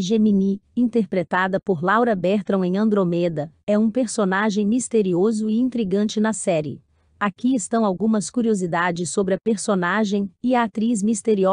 Gemini, interpretada por Laura Bertram em Andromeda, é um personagem misterioso e intrigante na série. Aqui estão algumas curiosidades sobre a personagem e a atriz misteriosa.